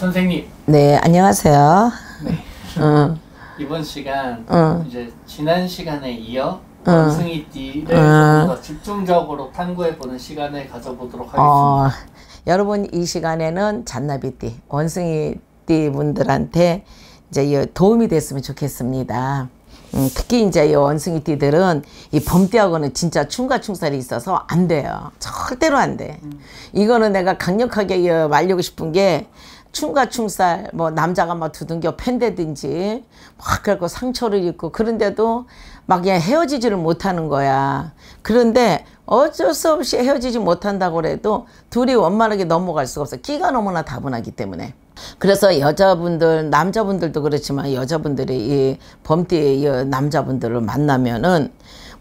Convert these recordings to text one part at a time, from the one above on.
선생님. 네, 안녕하세요. 네. 어. 이번 시간 어. 이제 지난 시간에 이어 원숭이 띠를 어. 좀더 어. 집중적으로 탐구해 보는 시간을 가져보도록 어. 하겠습니다. 여러분 이 시간에는 잔나비 띠, 원숭이 띠 분들한테 이제 도움이 됐으면 좋겠습니다. 음, 특히 이제 이 원숭이 띠들은 이 범띠하고는 진짜 충과 충살이 있어서 안 돼요. 절대로 안 돼. 음. 이거는 내가 강력하게 말리고 싶은 게 충과 충살 뭐 남자가 막 두둥겨 팬대든지 막그래고 상처를 입고 그런데도 막 그냥 헤어지지를 못하는 거야. 그런데 어쩔 수 없이 헤어지지 못한다고 해도 둘이 원만하게 넘어갈 수가 없어. 끼가 너무나 다분하기 때문에. 그래서 여자분들, 남자분들도 그렇지만 여자분들이 이 범띠 의 남자분들을 만나면은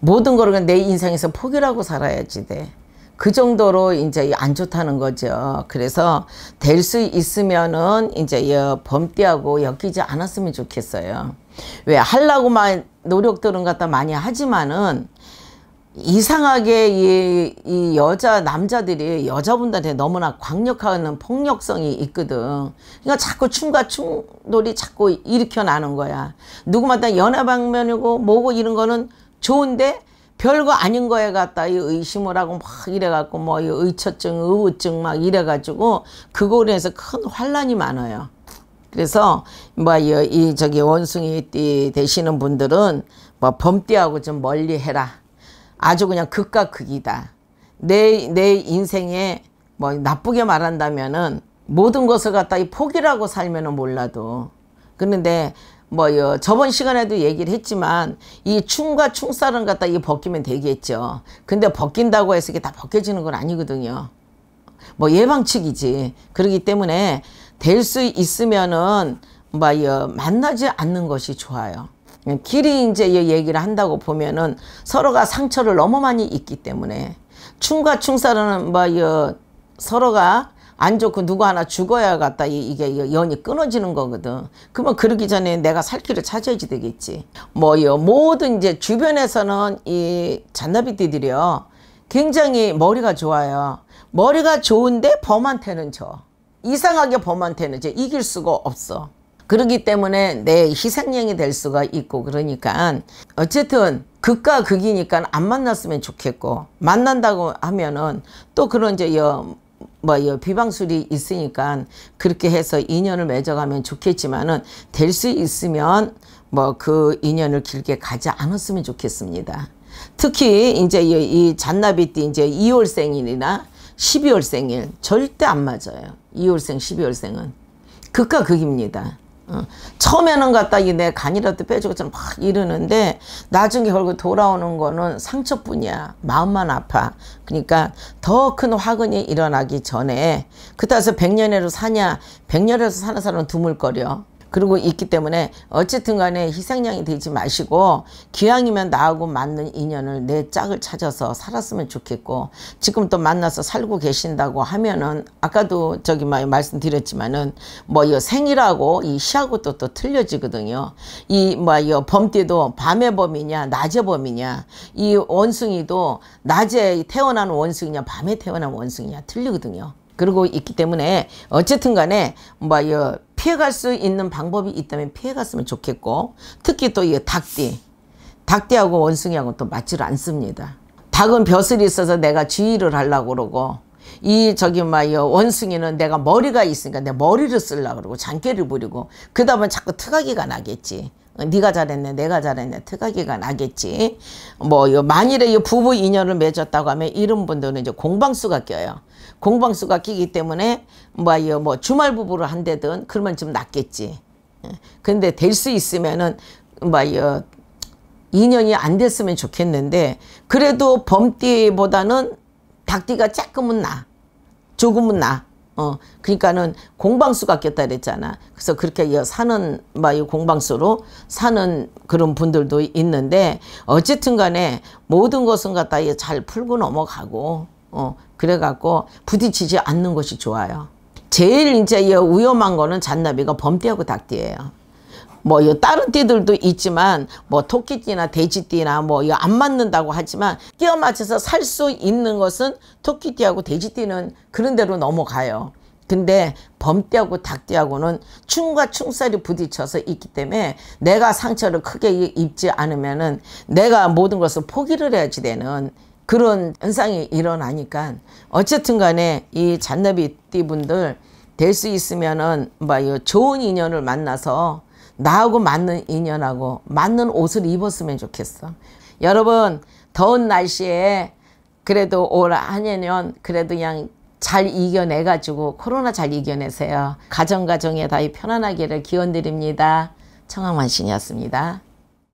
모든 걸 내 인생에서 포기라고 살아야지 돼. 그 정도로 이제 안 좋다는 거죠. 그래서 될 수 있으면은 이제 범띠하고 엮이지 않았으면 좋겠어요. 왜 하려고만 노력들은 갖다 많이 하지만은 이상하게 이, 이 여자 남자들이 여자분들한테 너무나 광력하는 폭력성이 있거든 그러니까 자꾸 춤과 춤돌이 자꾸 일으켜 나는 거야 누구마다 연애 방면이고 뭐고 이런 거는 좋은데 별거 아닌 거에 갖다 이 의심을 하고 막 이래갖고 뭐 의처증, 의우증 막 이래가지고 그거로 해서 큰 환란이 많아요. 그래서 뭐 이 저기 원숭이띠 되시는 분들은 뭐 범띠하고 좀 멀리 해라. 아주 그냥 극과 극이다. 내 내 인생에 뭐 나쁘게 말한다면은 모든 것을 갖다 이 포기라고 살면은 몰라도 그런데 뭐요 저번 시간에도 얘기를 했지만 이 충과 충살은 갖다 이 벗기면 되겠죠. 근데 벗긴다고 해서 이게 다 벗겨지는 건 아니거든요. 뭐예방책이지 그러기 때문에 될 수 있으면은 뭐요 만나지 않는 것이 좋아요. 길이 이제 얘기를 한다고 보면은 서로가 상처를 너무 많이 입기 때문에 충과 충살은 뭐요 서로가 안 좋고 누구 하나 죽어야 갖다 이게 연이 끊어지는 거거든. 그러면 그러기 전에 내가 살 길을 찾아야지 되겠지. 뭐요 모든 이제 주변에서는 이 잔나비띠들이요 굉장히 머리가 좋아요. 머리가 좋은데 범한테는 져. 이상하게 범한테는 이제 이길 수가 없어. 그러기 때문에 내 희생양이 될 수가 있고 그러니까 어쨌든 극과 극이니까 안 만났으면 좋겠고 만난다고 하면은 또 그런 이제 여 뭐요 비방술이 있으니까 그렇게 해서 인연을 맺어가면 좋겠지만은 될 수 있으면 뭐그 인연을 길게 가지 않았으면 좋겠습니다. 특히 이제 이, 잔나비띠 이제 2월 생일이나 12월 생일 절대 안 맞아요. 2월생 12월생은 극과 극입니다. 어. 처음에는 갖다 이내 간이라도 빼주고 막 이러는데 나중에 결국 돌아오는 거는 상처뿐이야. 마음만 아파. 그러니까 더 큰 화근이 일어나기 전에 그따서 1 0 백년해로 사냐 1 0 백년해로 사는 사람은 드물거려. 그리고 있기 때문에 어쨌든 간에 희생양이 되지 마시고 기왕이면 나하고 맞는 인연을 내 짝을 찾아서 살았으면 좋겠고 지금 또 만나서 살고 계신다고 하면은 아까도 저기 말씀드렸지만은 뭐 이 생일하고 이 시하고 또 또 틀려지거든요. 이 뭐 이 범띠도 밤의 범이냐 낮의 범이냐 이 원숭이도 낮에 태어난 원숭이냐 밤에 태어난 원숭이냐 틀리거든요. 그러고 있기 때문에 어쨌든 간에 뭐이 피해갈 수 있는 방법이 있다면 피해갔으면 좋겠고 특히 또 이 닭띠 닭띠하고 원숭이하고 또 맞지를 않습니다 닭은 벼슬이 있어서 내가 주의를 하려고 그러고 이 저기 막요 원숭이는 내가 머리가 있으니까 내 머리를 쓰려고 그러고 장깨를 부리고 그다음에 자꾸 특하기가 나겠지 어, 네가 잘했네 내가 잘했네 특가기가 나겠지 뭐 만일에 부부 인연을 맺었다고 하면 이런 분들은 이제 공방수가 껴요 공방수가 끼기 때문에 뭐뭐 뭐 주말 부부를 한대든 그러면 좀 낫겠지 예. 근데 될 수 있으면은 뭐 인연이 안 됐으면 좋겠는데 그래도 범띠보다는 닭띠가 조금은 나 조금은 나 어, 그러니까는 공방수가 꼈다 그랬잖아. 그래서 그렇게 사는 마이 공방수로 사는 그런 분들도 있는데 어쨌든 간에 모든 것은 갖다 잘 풀고 넘어가고 어, 그래갖고 부딪히지 않는 것이 좋아요. 제일 이제 위험한 거는 잔나비가 범띠하고 닭띠예요. 뭐 다른 띠들도 있지만 뭐 토끼띠나 돼지띠나 뭐 이거 안 맞는다고 하지만 끼어 맞춰서 살 수 있는 것은 토끼띠하고 돼지띠는 그런 대로 넘어가요. 근데 범띠하고 닭띠하고는 충과 충살이 부딪혀서 있기 때문에 내가 상처를 크게 입지 않으면은 내가 모든 것을 포기를 해야지 되는 그런 현상이 일어나니까 어쨌든 간에 이 잔나비 띠분들 될 수 있으면은 뭐 좋은 인연을 만나서 나하고 맞는 인연하고 맞는 옷을 입었으면 좋겠어. 여러분 더운 날씨에 그래도 올 한해년 그래도 그냥 잘 이겨내가지고 코로나 잘 이겨내세요. 가정가정에 다이 편안하기를 기원드립니다. 청황만신이었습니다.